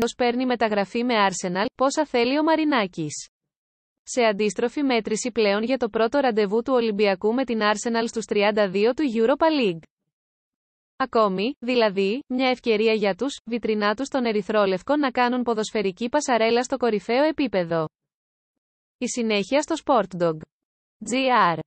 Νος παίρνει μεταγραφή με Arsenal, πόσα θέλει ο Μαρινάκης. Σε αντίστροφη μέτρηση πλέον για το πρώτο ραντεβού του Ολυμπιακού με την Arsenal στους 32 του Europa League. Ακόμη, δηλαδή, μια ευκαιρία για τους, βιτρινά τους των Ερυθρόλευκο να κάνουν ποδοσφαιρική πασαρέλα στο κορυφαίο επίπεδο. Η συνέχεια στο Sportdog. GR